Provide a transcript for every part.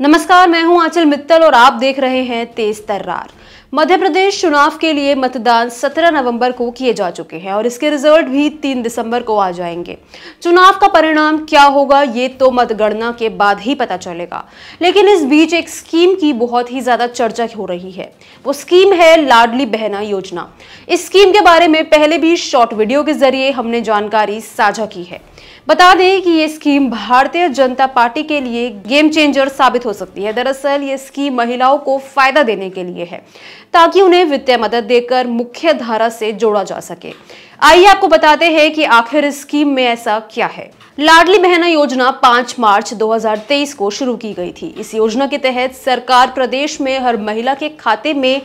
नमस्कार मैं हूं आंचल मित्तल और आप देख रहे हैं तेज तर्रार मध्य प्रदेश चुनाव के लिए मतदान 17 नवंबर को किए जा चुके हैं और इसके रिजल्ट भी 3 दिसंबर को आ जाएंगे चुनाव का परिणाम क्या होगा ये तो मतगणना के बाद ही पता चलेगा लेकिन इस बीच एक स्कीम की बहुत ही ज़्यादा चर्चा हो रही है वो स्कीम है लाडली बहना योजना इस स्कीम के बारे में पहले भी शॉर्ट वीडियो के जरिए हमने जानकारी साझा की है बता दें कि ये स्कीम भारतीय जनता पार्टी के लिए गेम चेंजर साबित हो सकती है दरअसल ये स्कीम महिलाओं को फायदा देने के लिए है ताकि उन्हें वित्तीय मदद देकर मुख्य धारा से जोड़ा जा सके आइए आपको बताते हैं कि आखिर स्कीम में ऐसा क्या है लाडली बहना योजना 5 मार्च 2023 को शुरू की गई थी इस योजना के तहत सरकार प्रदेश में हर महिला के खाते में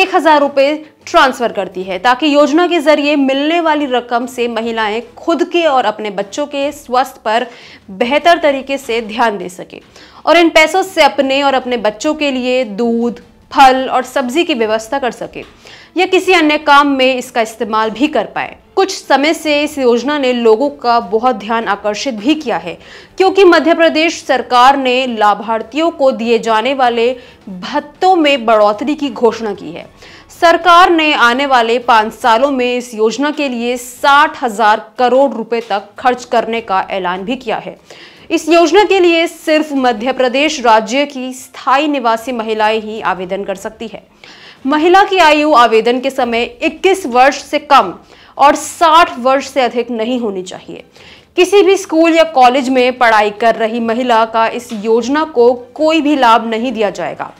एक हजार रुपए ट्रांसफर करती है ताकि योजना के जरिए मिलने वाली रकम से महिलाएं खुद के और अपने बच्चों के स्वास्थ्य पर बेहतर तरीके से ध्यान दे सके और इन पैसों से अपने और अपने बच्चों के लिए दूध फल और सब्जी की व्यवस्था कर सके या किसी अन्य काम में इसका इस्तेमाल भी कर पाए कुछ समय से इस योजना ने लोगों का बहुत ध्यान आकर्षित भी किया है क्योंकि मध्य प्रदेश सरकार ने लाभार्थियों को दिए जाने वाले भत्तों में बढ़ोतरी की घोषणा की है सरकार ने आने वाले पाँच सालों में इस योजना के लिए साठ हजार करोड़ रुपए तक खर्च करने का ऐलान भी किया है इस योजना के लिए सिर्फ मध्य प्रदेश राज्य की स्थायी निवासी महिलाएं ही आवेदन कर सकती है महिला की आयु आवेदन के समय 21 वर्ष से कम और 60 वर्ष से अधिक नहीं होनी चाहिए किसी भी स्कूल या कॉलेज में पढ़ाई कर रही महिला का इस योजना को कोई भी लाभ नहीं दिया जाएगा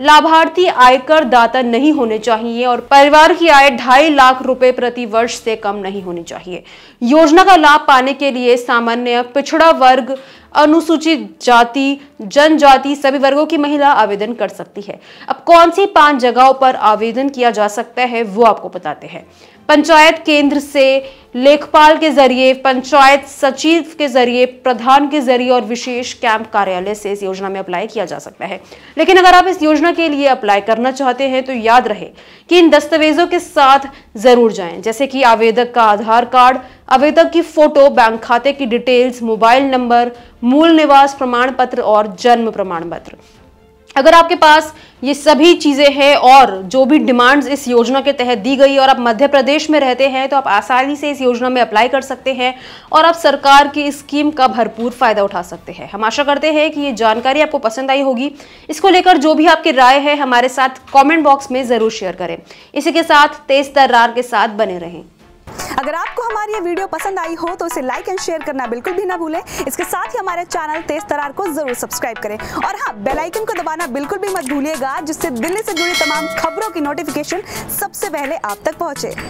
लाभार्थी आयकर दाता नहीं होने चाहिए और परिवार की आय ढाई लाख रुपए प्रति वर्ष से कम नहीं होनी चाहिए योजना का लाभ पाने के लिए सामान्य पिछड़ा वर्ग अनुसूचित जाति जनजाति सभी वर्गों की महिला आवेदन कर सकती है अब कौन सी पांच जगहों पर आवेदन किया जा सकता है वो आपको बताते हैं पंचायत केंद्र से लेखपाल के जरिए पंचायत सचिव के जरिए प्रधान के जरिए और विशेष कैंप कार्यालय से इस योजना में अप्लाई किया जा सकता है लेकिन अगर आप इस योजना के लिए अप्लाई करना चाहते हैं तो याद रहे कि इन दस्तावेजों के साथ जरूर जाएं जैसे कि आवेदक का आधार कार्ड आवेदक की फोटो बैंक खाते की डिटेल्स मोबाइल नंबर मूल निवास प्रमाण पत्र और जन्म प्रमाण पत्र अगर आपके पास ये सभी चीज़ें हैं और जो भी डिमांड्स इस योजना के तहत दी गई और आप मध्य प्रदेश में रहते हैं तो आप आसानी से इस योजना में अप्लाई कर सकते हैं और आप सरकार की इस स्कीम का भरपूर फ़ायदा उठा सकते हैं हम आशा करते हैं कि ये जानकारी आपको पसंद आई होगी इसको लेकर जो भी आपकी राय है हमारे साथ कॉमेंट बॉक्स में ज़रूर शेयर करें इसी के साथ तेज तर्रार के साथ बने रहें अगर आपको हमारी ये वीडियो पसंद आई हो तो इसे लाइक एंड शेयर करना बिल्कुल भी ना भूलें इसके साथ ही हमारे चैनल तेज तरार को जरूर सब्सक्राइब करें और हाँ बेलाइकन को दबाना बिल्कुल भी मत भूलिएगा जिससे दिल्ली से जुड़ी तमाम खबरों की नोटिफिकेशन सबसे पहले आप तक पहुंचे